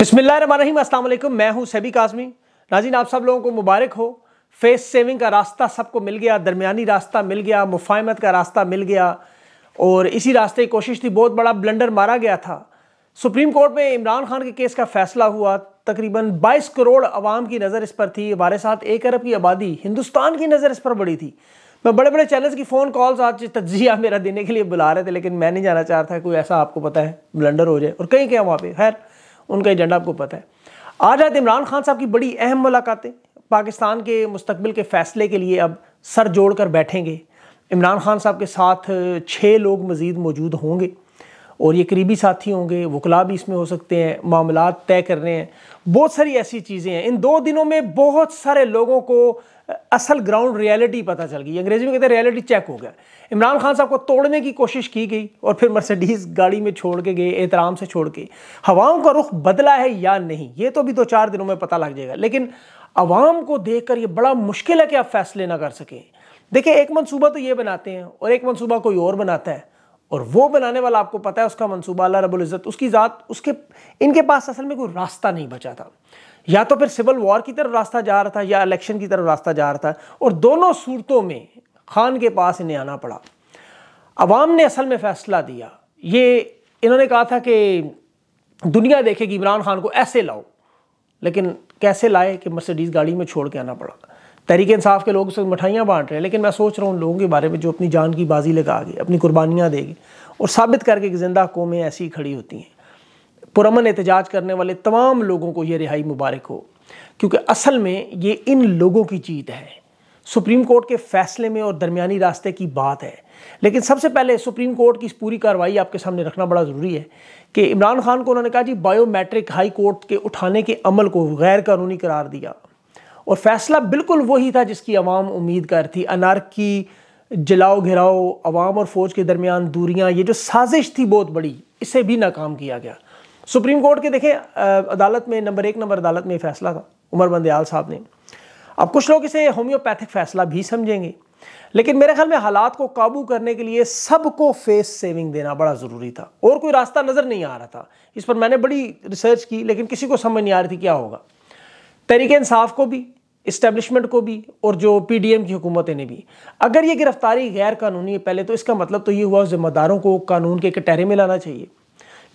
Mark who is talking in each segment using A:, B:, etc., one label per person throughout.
A: अस्सलाम वालेकुम मैं हूं सैबी काजमी नाजीन आप सब लोगों को मुबारक हो फेस सेविंग का रास्ता सबको मिल गया दरमियानी रास्ता मिल गया मुफाहमत का रास्ता मिल गया और इसी रास्ते की कोशिश थी बहुत बड़ा ब्लंडर मारा गया था सुप्रीम कोर्ट में इमरान खान के केस का फैसला हुआ तकरीबन 22 करोड़ अवाम की नज़र इस पर थी हमारे साथ एक अरब की आबादी हिंदुस्तान की नज़र इस पर बड़ी थी मैं बड़े बड़े चैनल्स की फ़ोन कॉल्स आज तजिया मेरा देने के लिए बुला रहे थे लेकिन मैं नहीं जाना चाहता कोई ऐसा आपको पता है ब्लंडर हो जाए और कहीं क्या वहाँ पर खैर उनका एजेंडा आपको पता है आज आज इमरान खान साहब की बड़ी अहम मुलाकातें पाकिस्तान के मुस्तबिल के फैसले के लिए अब सर जोड़ कर बैठेंगे इमरान खान साहब के साथ छः लोग मज़ीद मौजूद होंगे और ये करीबी साथी होंगे वकला भी इसमें हो सकते हैं मामला तय कर रहे हैं बहुत सारी ऐसी चीज़ें हैं इन दो दिनों में बहुत सारे लोगों को असल ग्राउंड रियलिटी पता चल गई अंग्रेजी में कहते हैं रियलिटी चेक हो गया इमरान खान साहब को तोड़ने की कोशिश की गई और फिर मर्सिडीज़ गाड़ी में छोड़ के गए एहतराम से छोड़ के हवाओं का रुख बदला है या नहीं ये तो भी दो चार दिनों में पता लग जाएगा लेकिन आवाम को देख कर ये बड़ा मुश्किल है कि आप फैसले ना कर सकें देखिए एक मनसूबा तो ये बनाते हैं और एक मनसूबा कोई और बनाता है और वो बनाने वाला आपको पता है उसका मंसूबा अल्लाह रबुल इज़्ज़त उसकी ज़ात उसके इनके पास असल में कोई रास्ता नहीं बचा था या तो फिर सिविल वॉर की तरफ रास्ता जा रहा था या इलेक्शन की तरफ रास्ता जा रहा था और दोनों सूरतों में खान के पास इन्हें आना पड़ा अवाम ने असल में फ़ैसला दिया ये इन्होंने कहा था कि दुनिया देखेगी इमरान खान को ऐसे लाओ लेकिन कैसे लाए कि मर्सिडीज़ गाड़ी में छोड़ के आना पड़ा तहरीक इंसाफ के लोग उससे मिठाइयाँ बांट रहे हैं लेकिन मैं सोच रहा हूँ उन लोगों के बारे में जो अपनी जान की बाजी लगा गए अपनी कुर्बानियाँ देगी और साबित करके कि जिंदा कौमें ऐसी ही खड़ी होती हैं पुरमन एहतजाज करने वाले तमाम लोगों को ये रिहाई मुबारक हो क्योंकि असल में ये इन लोगों की जीत है सुप्रीम कोर्ट के फैसले में और दरमियानी रास्ते की बात है लेकिन सबसे पहले सुप्रीम कोर्ट की इस पूरी कार्रवाई आपके सामने रखना बड़ा ज़रूरी है कि इमरान खान को उन्होंने कहा जी बायोमेट्रिक हाई कोर्ट के उठाने के अमल को गैर कानूनी करार दिया और फैसला बिल्कुल वही था जिसकी आवाम उम्मीद कर थी अनारकी जलाओ घिराओ अवाम और फ़ौज के दरमियान दूरियाँ ये जो साजिश थी बहुत बड़ी इसे भी नाकाम किया गया सुप्रीम कोर्ट के देखें अदालत में नंबर एक नंबर अदालत में फैसला था उमर बंदयाल साहब ने अब कुछ लोग इसे होम्योपैथिक फैसला भी समझेंगे लेकिन मेरे ख्याल में हालात को काबू करने के लिए सबको फेस सेविंग देना बड़ा ज़रूरी था और कोई रास्ता नज़र नहीं आ रहा था इस पर मैंने बड़ी रिसर्च की लेकिन किसी को समझ नहीं आ रही थी क्या होगा तरीके इंसाफ को भी इस्टेब्लिशमेंट को भी और जो पीडीएम की हुकूमतें ने भी अगर ये गिरफ्तारी गैर कानूनी है पहले तो इसका मतलब तो ये हुआ जिम्मेदारों को कानून के कटहरे में लाना चाहिए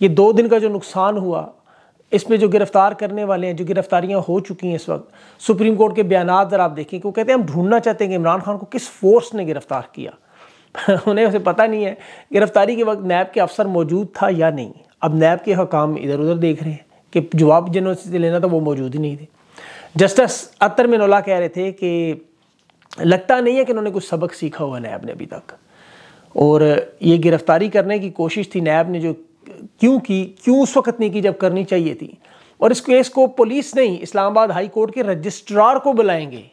A: ये दो दिन का जो नुकसान हुआ इसमें जो गिरफ़्तार करने वाले हैं जो गिरफ्तारियां हो चुकी हैं इस वक्त सुप्रीम कोर्ट के बयान ज़रा आप देखें कि वो कहते हैं हम ढूंढना चाहते हैं कि इमरान खान को किस फोर्स ने गिरफ़्तार किया उन्हें उसे पता नहीं है गिरफ़्तारी के वक्त नैब के अफसर मौजूद था या नहीं अब नैब के हकाम इधर उधर देख रहे हैं कि जवाब जिन्होंने लेना था वो मौजूद ही नहीं थे जस्टिस अतर मिनोला कह रहे थे कि लगता नहीं है कि उन्होंने कुछ सबक सीखा हुआ नैब ने अभी तक और ये गिरफ्तारी करने की कोशिश थी नैब ने जो क्यों की क्यों उस वक्त नहीं की जब करनी चाहिए थी और इस केस को पुलिस नहीं इस्लामाबाद हाई कोर्ट के रजिस्ट्रार को बुलाएंगे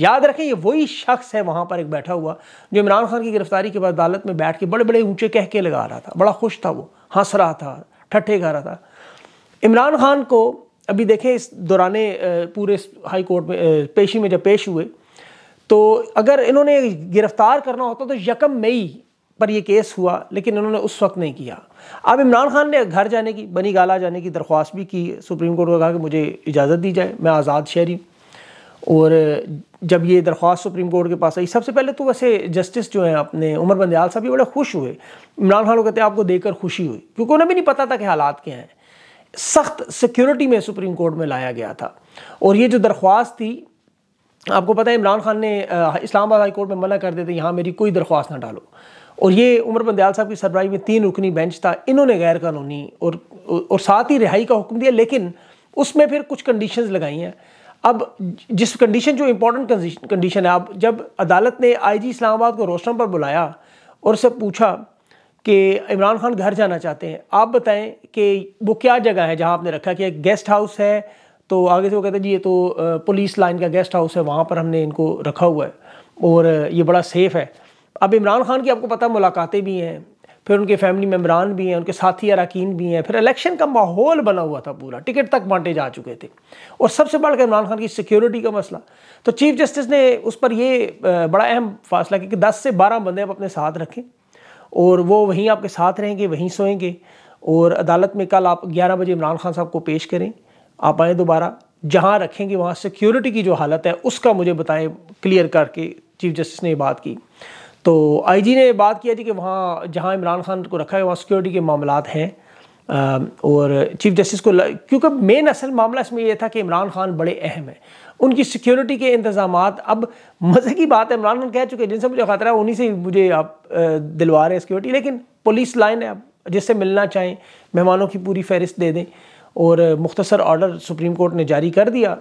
A: याद रखें ये वही शख्स है वहाँ पर एक बैठा हुआ जो इमरान खान की गिरफ्तारी के बाद अदालत में बैठ के बड़े बड़े ऊँचे कह के लगा रहा था बड़ा खुश था वो हंस रहा था ठट्ठे खा रहा था इमरान खान को अभी देखें इस दौरान पूरे हाई कोर्ट में पेशी में जब पेश हुए तो अगर इन्होंने गिरफ़्तार करना होता तो यकम मई पर यह केस हुआ लेकिन इन्होंने उस वक्त नहीं किया अब इमरान खान ने घर जाने की बनी गाला जाने की दरख्वास्त भी की सुप्रीम कोर्ट को कहा कि मुझे इजाज़त दी जाए मैं आज़ाद शहरी और जब ये दरख्वास्त सुप्रीम कोर्ट के पास आई सबसे पहले तो वैसे जस्टिस जो हैं अपने उमर बंदयाल साहब भी बड़े खुश हुए इमरान खान को कहते हैं आपको देखकर खुशी हुई क्योंकि उन्हें भी नहीं पता था कि हालात क्या हैं सख्त सिक्योरिटी में सुप्रीम कोर्ट में लाया गया था और ये जो दरख्वास्त थी आपको पता है इमरान खान ने इस्लामाबाद हाई कोर्ट में मना कर देते यहाँ मेरी कोई दरख्वास्त ना डालो और ये उमर बंदयाल साहब की सरबराही में तीन रुकनी बेंच था इन्होंने गैर कानूनी और और साथ ही रिहाई का हुक्म दिया लेकिन उसमें फिर कुछ कंडीशन लगाई हैं अब जिस कंडीशन जो इम्पोर्टेंट कंडीशन है अब जब अदालत ने आई जी इस्लामाबाद को रोशन पर बुलाया और उससे पूछा कि इमरान खान घर जाना चाहते हैं आप बताएं कि वो क्या जगह है जहां आपने रखा कि गेस्ट हाउस है तो आगे से वो कहते हैं जी ये तो पुलिस लाइन का गेस्ट हाउस है वहाँ पर हमने इनको रखा हुआ है और ये बड़ा सेफ़ है अब इमरान खान की आपको पता मुलाकातें भी हैं फिर उनके फैमिली मेम्बरान भी हैं उनके साथी अरकान भी हैं फिर इलेक्शन का माहौल बना हुआ था पूरा टिकट तक बांटे जा चुके थे और सबसे बढ़कर इमरान खान की सिक्योरिटी का मसला तो चीफ जस्टिस ने उस पर यह बड़ा अहम फैसला किया कि दस से बारह बंदे आप अपने साथ रखें और वो वहीं आपके साथ रहेंगे वहीं सोएंगे और अदालत में कल आप 11 बजे इमरान खान साहब को पेश करें आप आएँ दोबारा जहाँ रखेंगे वहाँ सिक्योरिटी की जो हालत है उसका मुझे बताएं क्लियर करके चीफ जस्टिस ने बात की तो आईजी ने बात किया थी कि वहाँ जहाँ इमरान खान को रखा है वहाँ सिक्योरिटी के मामला हैं और चीफ जस्टिस को क्योंकि मेन असल मामला इसमें यह था कि इमरान खान बड़े अहम हैं उनकी सिक्योरिटी के इंतजाम अब मज़े की बात है इमरान खान कह चुके हैं जिनसे मुझे खतरा है उन्हीं से मुझे आप दिलवा रहे हैं सिक्योरिटी लेकिन पुलिस लाइन है अब जिससे मिलना चाहें मेहमानों की पूरी फहरिस्त दे दें और मुख्तसर ऑर्डर सुप्रीम कोर्ट ने जारी कर दिया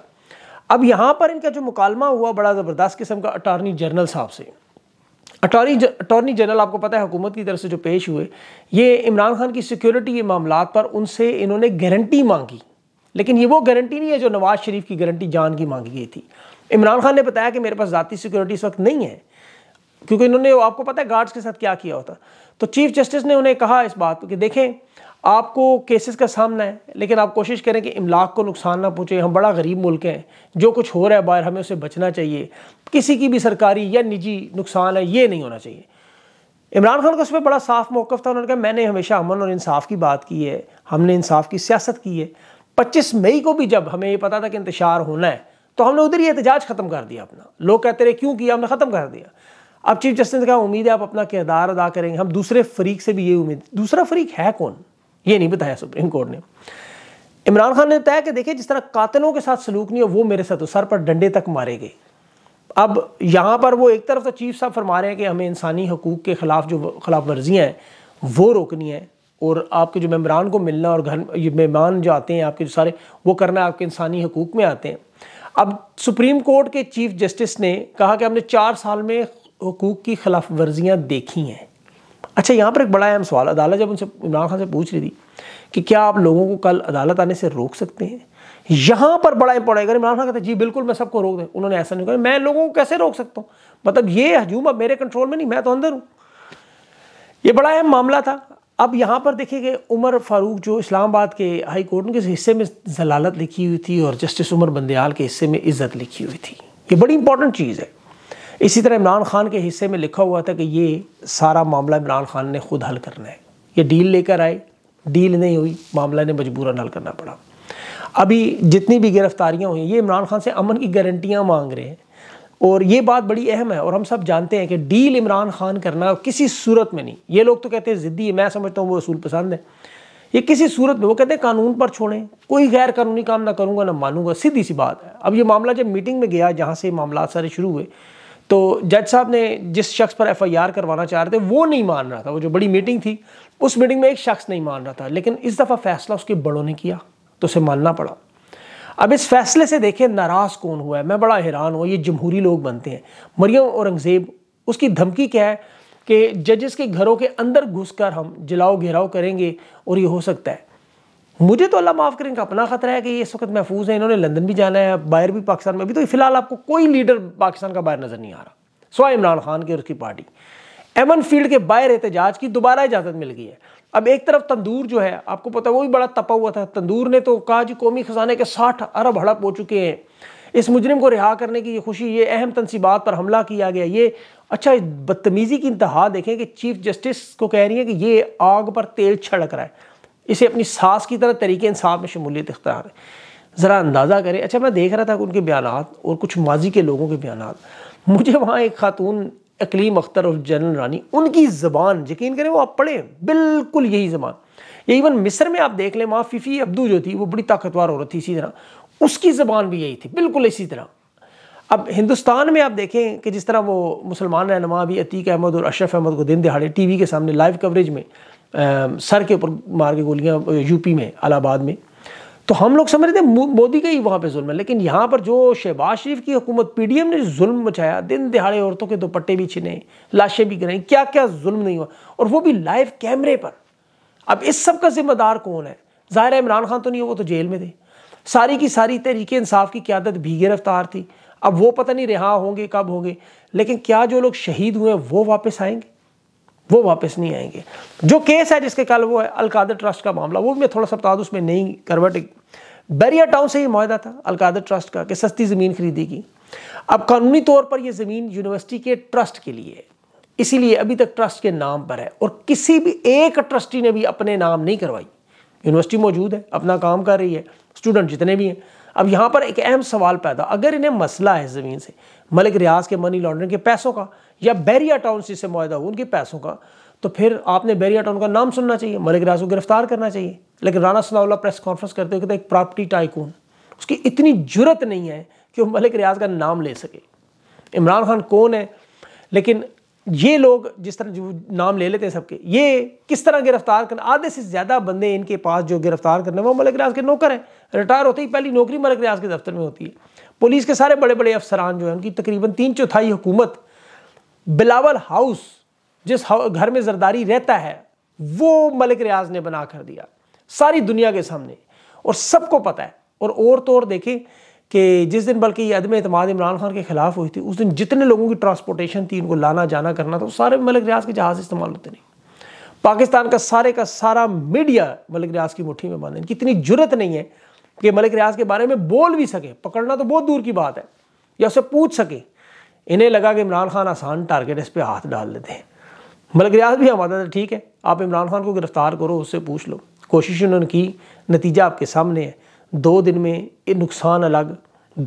A: अब यहाँ पर इनका जो मुकालमा हुआ बड़ा ज़बरदस्त किस्म का अटारनी जनरल साहब से अटॉर्नी अटॉर्नी जनरल आपको पता है हुकूमत की तरफ से जो पेश हुए ये इमरान खान की सिक्योरिटी के मामला पर उनसे इन्होंने गारंटी मांगी लेकिन ये वो गारंटी नहीं है जो नवाज़ शरीफ की गारंटी जान की मांगी गई थी इमरान खान ने बताया कि मेरे पास ज़ाती सिक्योरिटी इस वक्त नहीं है क्योंकि इन्होंने आपको पता है गार्ड्स के साथ क्या किया होता तो चीफ जस्टिस ने उन्हें कहा इस बात कि देखें आपको केसेस का सामना है लेकिन आप कोशिश करें कि इमलाक को नुकसान ना पहुँचे हम बड़ा गरीब मुल्क हैं जो कुछ हो रहा है बाहर हमें उससे बचना चाहिए किसी की भी सरकारी या निजी नुकसान है ये नहीं होना चाहिए इमरान खान का उस पर बड़ा साफ मौक़ था उन्होंने कहा मैंने हमेशा अमन और इंसाफ की बात की है हमने इंसाफ की सियासत की है 25 मई को भी जब हमें ये पता था कि इंतजार होना है तो हमने उधर ही एहतजाज ख़त्म कर दिया अपना लोग कहते रहे क्यों किया हमने ख़त्म कर दिया अब चीफ जस्टिस ने कहा उम्मीद है आप अपना किरदार अदा करेंगे हम दूसरे फरीक से भी ये उम्मीद दूसरा फरीक है कौन ये नहीं बताया सुप्रीम कोर्ट ने इमरान खान ने बताया कि देखिए जिस तरह कातलों के साथ सलूक नहीं हो वो मेरे साथ तो सर पर डंडे तक मारे गए अब यहाँ पर वो एक तरफ तो चीफ साहब फरमा रहे हैं कि हमें इंसानी हकूक़ के ख़िलाफ़ जो खिलाफ वर्जियाँ हैं वो रोकनी है और आपके जो मेम्बरान को मिलना और घर ये मेहमान जो आते हैं आपके जो सारे वो करना आपके इंसानी हकूक़ में आते हैं अब सुप्रीम कोर्ट के चीफ जस्टिस ने कहा कि हमने चार साल में हकूक़ की खिलाफ वर्जियाँ देखी हैं अच्छा यहाँ पर एक बड़ा अहम सवाल अदालत जब उनसे इमरान खान से पूछ रही थी कि क्या आप लोगों को कल अदालत आने से रोक सकते हैं यहाँ पर बड़ा इंपॉर्टेंट अगर इमरान खान कहते जी बिल्कुल मैं सबको रोक दें उन्होंने ऐसा नहीं कहा मैं लोगों को कैसे रोक सकता हूँ मतलब ये हजूम अब मेरे कंट्रोल में नहीं मैं तो अंदर हूँ ये बड़ा अहम मामला था अब यहाँ पर देखिए उमर फारूक जो इस्लामाबाद के हाई कोर्ट के हिस्से में जलालत लिखी हुई थी और जस्टिस उमर बंदयाल के हिस्से में इज़्ज़त लिखी हुई थी ये बड़ी इंपॉर्टेंट चीज़ है इसी तरह इमरान खान के हिस्से में लिखा हुआ था कि ये सारा मामला इमरान खान ने खुद हल करना है ये डील लेकर आए डील नहीं हुई मामला ने मजबूरन हल करना पड़ा अभी जितनी भी गिरफ्तारियाँ हुई ये इमरान खान से अमन की गारंटियाँ मांग रहे हैं और ये बात बड़ी अहम है और हम सब जानते हैं कि डील इमरान खान करना किसी सूरत में नहीं ये लोग तो कहते हैं ज़िद्दी है मैं समझता हूँ वो असूल पसंद है ये किसी सूरत में वो कहते हैं कानून पर छोड़ें कोई गैर कानूनी काम ना करूँगा ना मानूंगा सीधी सी बात है अब ये मामला जब मीटिंग में गया जहाँ से मामला सारे शुरू हुए तो जज साहब ने जिस शख्स पर एफ करवाना चाह रहे थे वो नहीं मान रहा था वो जो बड़ी मीटिंग थी उस मीटिंग में एक शख्स नहीं मान रहा था लेकिन इस दफ़ा फैसला उसके बड़ों ने किया तो उसे मानना पड़ा अब इस फैसले से देखें नाराज कौन हुआ है मैं बड़ा हैरान हूँ ये जमहूरी लोग बनते हैं मरियम औरंगज़ेब उसकी धमकी क्या है कि जजेस के घरों के अंदर घुसकर हम जलाओ घेराव करेंगे और ये हो सकता है मुझे तो अल्लाह माफ़ करें का अपना ख़तरा है कि ये इस वक्त महफूज है इन्होंने लंदन भी जाना है बाहर भी पाकिस्तान में अभी तो फ़िलहाल आपको कोई लीडर पाकिस्तान का बाहर नज़र नहीं आ रहा सवाए इमरान खान की और उसकी पार्टी एमन फील्ड के बाहर एहतजाज की दोबारा इजाज़त मिल गई है अब एक तरफ तंदूर जो है आपको पता है वो भी बड़ा तपा हुआ था तंदूर ने तो कहा जी कौमी खजाने के साठ अरब हड़प हो चुके हैं इस मुजरिम को रिहा करने की ये खुशी ये अहम तनसीबात पर हमला किया गया ये अच्छा बदतमीज़ी की इंतहा देखें कि चीफ जस्टिस को कह रही है कि ये आग पर तेल छड़क रहा है इसे अपनी सास की तरह तरीके इंसाफ में शमूलियत इख्तार है ज़रा अंदाज़ा करें अच्छा मैं देख रहा था उनके बयान और कुछ माजी के लोगों के बयान मुझे वहाँ एक खातून अकलीम अख्तर और जनरल रानी उनकी ज़बान यकीन करें वो आप पढ़ें बिल्कुल यही ज़बान ये इवन मिस्र में आप देख लें माँ फ़िफ़ी अब्दू जो थी वो बड़ी ताकतवर औरत थी इसी तरह उसकी ज़बान भी यही थी बिल्कुल इसी तरह अब हिंदुस्तान में आप देखें कि जिस तरह वो मुसलमान रहनमा भी अतीक अहमद और अशरफ अहमद को दिन दिहाड़े टी वी के सामने लाइव कवरेज में आ, सर के ऊपर मार के गोलियाँ यूपी में अलाहाबाद में तो हम लोग समझ रहे थे मोदी का ही वहाँ पे जुल्म है लेकिन यहाँ पर जो शहबाज शरीफ की हुकूमत पीडीएम ने जुल्म मचाया दिन दिहाड़े औरतों के दोपट्टे भी छिने लाशें भी गिराई क्या क्या जुल्म नहीं हुआ और वो भी लाइव कैमरे पर अब इस सब का जिम्मेदार कौन है ज़ाहिर इमरान खान तो नहीं है वो तो जेल में थे सारी की सारी तरीके इंसाफ की क्यादत भी गिरफ्तार थी अब वो पता नहीं रिहा होंगे कब होंगे लेकिन क्या जो लोग शहीद हुए वो वापस आएंगे वो वापस नहीं आएंगे जो केस है जिसके कल वो है अलकादर ट्रस्ट का मामला वो भी मैं थोड़ा सा बता दूँ उसमें नहीं करवट बैरिया टाउन से ही माहा था अलकादर ट्रस्ट का कि सस्ती ज़मीन खरीदेगी अब कानूनी तौर पर यह ज़मीन यूनिवर्सिटी के ट्रस्ट के लिए इसीलिए अभी तक ट्रस्ट के नाम पर है और किसी भी एक ट्रस्टी ने भी अपने नाम नहीं करवाई यूनिवर्सिटी मौजूद है अपना काम कर रही है स्टूडेंट जितने भी हैं अब यहाँ पर एक अहम सवाल पैदा अगर इन्हें मसला है ज़मीन से मलिक रियाज के मनी लॉन्ड्रिंग के पैसों का या बैरिया टाउन जिससे माहा हुआ उनके पैसों का तो फिर आपने बैरिया टाउन का नाम सुनना चाहिए मलिक रियाज को गिरफ्तार करना चाहिए लेकिन राना सनाउल्ला प्रेस कॉन्फ्रेंस करते हुए कहते एक प्रॉपर्टी टाइकून उसकी इतनी ज़रूरत नहीं है कि वो मलिक रियाज का नाम ले सके इमरान खान कौन है लेकिन ये लोग जिस तरह जो नाम ले लेते हैं सबके ये किस तरह गिरफ्तार करना आधे से ज़्यादा बंदे इनके पास जो गिरफ्तार करने वो मलिक रियाज के नौकर हैं रिटायर होते ही पहली नौकरी मलिक रियाज के दफ्तर में होती है पुलिस के सारे बड़े बड़े अफसरान जो हैं उनकी तकरीबन तीन चौथाई हुकूमत बिलावल हाउस जिस घर में जरदारी रहता है वो मलिक रियाज ने बना कर दिया सारी दुनिया के सामने और सबको पता है और और तो और देखें कि जिस दिन बल्कि ये अदम अतमाद इमरान खान के खिलाफ हुई थी उस दिन जितने लोगों की ट्रांसपोर्टेशन थी उनको लाना जाना करना था वो सारे मलिक रियाज के जहाज़ इस्तेमाल होते नहीं पाकिस्तान का सारे का सारा मीडिया मलिक रियाज की मुठ्ठी में बांधे इनकी इतनी जरूरत नहीं है कि मलिक रियाज के बारे में बोल भी सके पकड़ना तो बहुत दूर की बात है या उसे पूछ सके इन्हें लगा कि इमरान खान आसान टारगेट इस पर हाथ डाल देते हैं मलिक रियाज भी हमारा ठीक है आप इमरान खान को गिरफ्तार करो उससे पूछ लो कोशिश उन्होंने की नतीजा आपके सामने है दो दिन में नुकसान अलग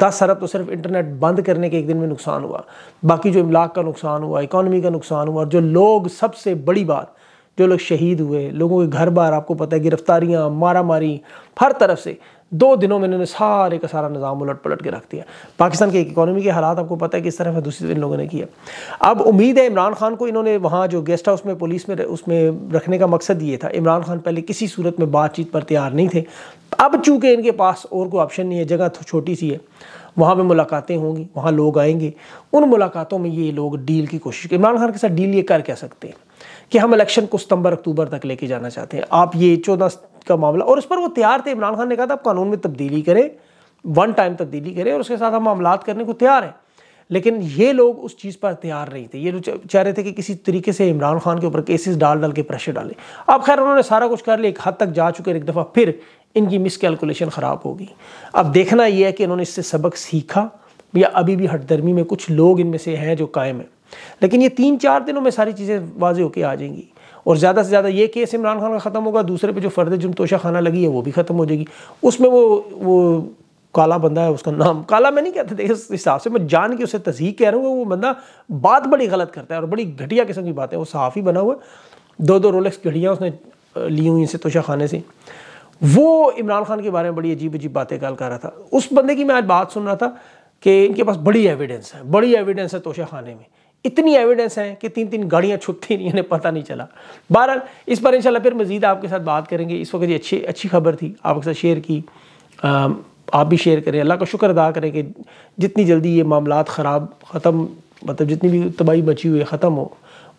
A: दस अरब तो सिर्फ इंटरनेट बंद करने के एक दिन में नुकसान हुआ बाकी जो इमलाक का नुकसान हुआ इकानमी का नुकसान हुआ जो लोग सबसे बड़ी बात जो लोग शहीद हुए लोगों के घर बार आपको पता है गिरफ्तारियाँ मारा मारी हर तरफ से दो दिनों में इन्होंने सारे का सारा निज़ाम उलट पलट के रख दिया पाकिस्तान की इकोनॉमी के हालात आपको पता है किस तरह है दूसरी इन लोगों ने किया अब उम्मीद है इमरान खान को इन्होंने वहाँ जो गेस्ट हाउस में पुलिस में उसमें रखने का मकसद ये था इमरान खान पहले किसी सूरत में बातचीत पर तैयार नहीं थे अब चूँकि इनके पास और कोई ऑप्शन नहीं है जगह तो छोटी सी है वहाँ पर मुलाकातें होंगी वहाँ लोग आएंगे उन मुलाकातों में ये लोग डील की कोशिश इमरान खान के साथ डील ये कर कह सकते हैं कि हम इलेक्शन को सितंबर अक्टूबर तक लेके जाना चाहते हैं आप ये चौदह का मामला और उस पर वो तैयार थे इमरान खान ने कहा था आप कानून में तब्दीली करें वन टाइम तब्दीली करें और उसके साथ हम मामला करने को तैयार हैं लेकिन ये लोग उस चीज़ पर तैयार नहीं थे ये चाह रहे थे कि किसी तरीके से इमरान खान के ऊपर केसेस डाल डाल के प्रेशर डालें अब खैर उन्होंने सारा कुछ कर लिया एक हद तक जा चुके एक दफ़ा फिर इनकी मिसकैलकुलेशन ख़राब होगी अब देखना यह है कि इन्होंने इससे सबक सीखा या अभी भी हटदर्मी में कुछ लोग इनमें से हैं जो कायम हैं लेकिन ये तीन चार दिनों में सारी चीज़ें वाजे होकर आ जाएंगी और ज़्यादा से ज़्यादा ये केस इमरान खान का ख़त्म होगा दूसरे पे जो फ़र्द जुम तोशा खाना लगी है वो भी ख़त्म हो जाएगी उसमें वो वो काला बंदा है उसका नाम काला मैं नहीं कहता देखिए इस हिसाब से मैं जान के उसे तस्हीक कह रहा हूँ वो बंदा बात बड़ी गलत करता है और बड़ी घटिया किस्म की बात है वो ही बना हुआ दो दो रोलेक्स घड़ियाँ उसने ली हुई इनसे तोशा खाने से वो इमरान खान के बारे में बड़ी अजीब अजीब बातें कल कर रहा था उस बंदे की मैं आज बात सुन रहा था कि इनके पास बड़ी एविडेंस है बड़ी एविडेंस है तोशा खाने में इतनी एविडेंस है कि तीन तीन गाड़ियाँ छुपती नहीं इन्हें पता नहीं चला बहरहाल इस पर इंशाल्लाह फिर मज़ीद आपके साथ बात करेंगे इस वक्त ये अच्छी अच्छी खबर थी आपके साथ शेयर की आप भी शेयर करें अल्लाह का शुक्र अदा करें कि जितनी जल्दी ये मामला ख़राब ख़त्म मतलब जितनी भी तबाही बची हुई है ख़त्म हो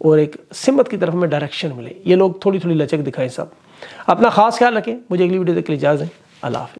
A: और एक सिमत की तरफ हमें डायरेक्शन मिले ये लोग थोड़ी थोड़ी लचक दिखाएं सब अपना ख़ास ख्याल रखें मुझे अगली वीडियो तक के लिए